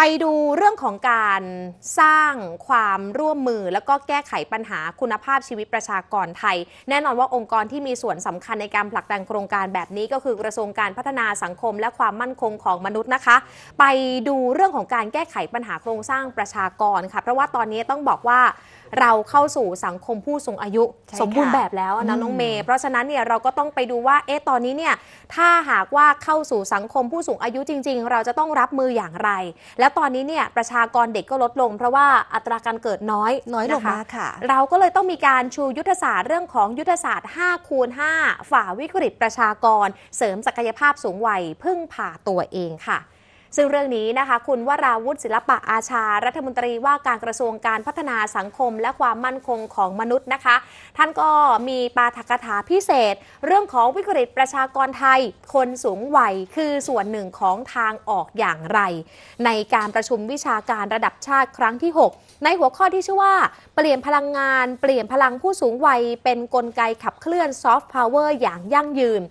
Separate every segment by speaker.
Speaker 1: ไปดูเรื่องของการสร้างความร่วมมือแล้วก็แก้ไขปัญหาคุณภาพชีวิตประชากรไทย แน่นอนว่าองค์กรที่มีส่วนสำคัญในการผลักดันโครงการแบบนี้ก็คือกระทรวงการพัฒนาสังคม และความมั่นคงของมนุษย์นะคะ ไปดูเรื่องของการแก้ไขปัญหาโครงสร้างประชากรค่ะ เพราะว่าตอนนี้ต้องบอกว่าเราเข้าสู่สังคมผู้สูงอายุ สมบูรณ์แบบแล้วนะน้องเมย์ เพราะฉะนั้นเนี่ยเราก็ต้องไปดูว่าเอ๊ะตอนนี้เนี่ยถ้าหากว่าเข้าสู่สังคมผู้สูงอายุจริง ๆ เราจะต้องรับมืออย่างไร แล้วตอนนี้เนี่ยประชากรเด็กก็ลดลง เพราะว่าอัตราการเกิดน้อยน้อยลงมากค่ะ เราก็เลยต้องมีการชูยุทธศาสตร์เรื่องของยุทธศาสตร์ 5คูณ5ฝ่าวิกฤตประชากร เสริมศักยภาพสูงวัยพึ่งพาตัวเองค่ะซึ่งเรื่องนี้นะคะคุณวราวุฒิศิลปะอาชารัฐมนตรีว่าการกระทรวงการพัฒนาสังคมและความมั่นคงของมนุษย์นะคะ ท่านก็มีปาฐกถาพิเศษ เรื่องของวิกฤตประชากรไทยคนสูงวัยคือส่วนหนึ่งของทางออกอย่างไร ในการประชุมวิชาการระดับชาติครั้งที่ 6 ในหัวข้อที่ชื่อว่า เปลี่ยนพลังงานเปลี่ยนพลังผู้สูงวัย เป็นนกลไกขับเคลื่อนซอฟต์พาวเวอร์อย่างยั่งยืน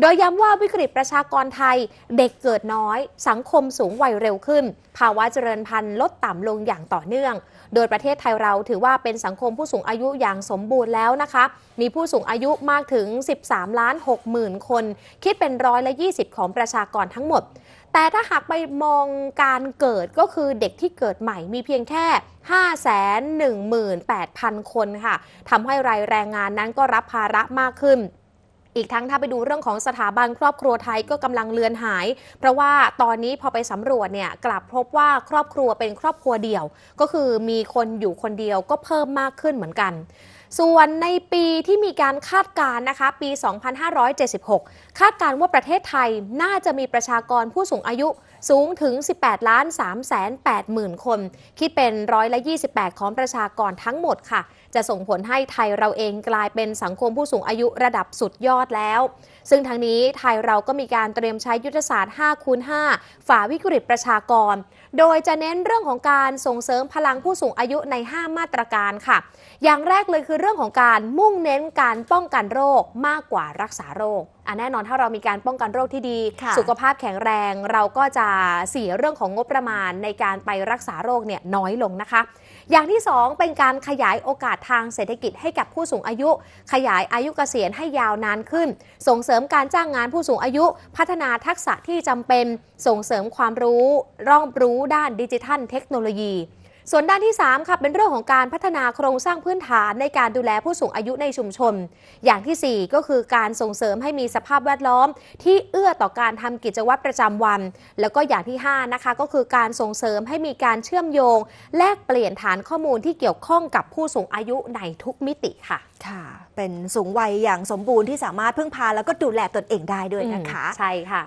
Speaker 1: โดยย้ำว่าวิกฤตประชากรไทย เด็กเกิดน้อย สังคมสูงวัยเร็วขึ้น ภาวะเจริญพันธุ์ลดต่ำลงอย่างต่อเนื่อง โดยประเทศไทยเราถือว่าเป็นสังคมผู้สูงอายุอย่างสมบูรณ์แล้วนะคะมีผู้สูงอายุมากถึง 13 ล้าน6หมื่นคน คิดเป็นร้อยละ 20 ของประชากรทั้งหมด แต่ถ้าหากไปมองการเกิดก็คือเด็กที่เกิดใหม่มีเพียงแค่ 518,000 คนค่ะทำให้รายแรงงานนั้นก็รับภาระมากขึ้นอีกทั้งถ้าไปดูเรื่องของสถาบันครอบครัวไทยก็กำลังเลือนหาย เพราะว่าตอนนี้พอไปสำรวจเนี่ยกลับพบว่าครอบครัวเป็นครอบครัวเดี่ยว ก็คือมีคนอยู่คนเดียวก็เพิ่มมากขึ้นเหมือนกัน ส่วนในปีที่มีการคาดการณ์นะคะปี 2576 คาดการณ์ว่าประเทศไทยน่าจะมีประชากรผู้สูงอายุสูงถึง 18ล้าน3 8 0 0 0 0 คน คิดเป็นร้อยละ 28 ของประชากรทั้งหมดค่ะจะส่งผลให้ไทยเราเองกลายเป็นสังคมผู้สูงอายุระดับสุดยอดแล้ว ซึ่งทางนี้ไทยเราก็มีการเตรียมใช้ยุทธศาสตร์ 5 คูณ5ฝ่าวิกฤตประชากร โดยจะเน้นเรื่องของการส่งเสริมพลังผู้สูงอายุใน 5 มาตรการค่ะ อย่างแรกเลยคือเรื่องของการมุ่งเน้นการป้องกันโรคมากกว่ารักษาโรคแน่นอนถ้าเรามีการป้องกันโรคที่ดี สุขภาพแข็งแรงเราก็จะเสียเรื่องของงบประมาณในการไปรักษาโรคเนี่ยน้อยลงนะคะ อย่างที่ 2 เป็นการขยายโอกาสทางเศรษฐกิจให้กับผู้สูงอายุ ขยายอายุเกษียณให้ยาวนานขึ้น ส่งเสริมการจ้างงานผู้สูงอายุ พัฒนาทักษะที่จำเป็นส่งเสริมความรู้ร่องรู้ด้านดิจิทัลเทคโนโลยีส่วนด้านที่3ค่ะเป็นเรื่องของการพัฒนาโครงสร้างพื้นฐาน ในการดูแลผู้สูงอายุในชุมชน อย่างที่ 4ก็คือการส่งเสริมให้มีสภาพแวดล้อม ที่เอื้อต่อการทำกิจวัตรประจำวัน แล้วก็อย่างที่ 5 นะคะ ก็คือการส่งเสริมให้มีการเชื่อมโยงแลกเปลี่ยนฐานข้อมูลที่เกี่ยวข้องกับผู้สูงอายุในทุกมิติค่ะ ค่ะ เป็นสูงวัยอย่างสมบูรณ์ที่สามารถพึ่งพาแล้วก็ดูแลตนเองได้ด้วยนะคะ ใช่ค่ะ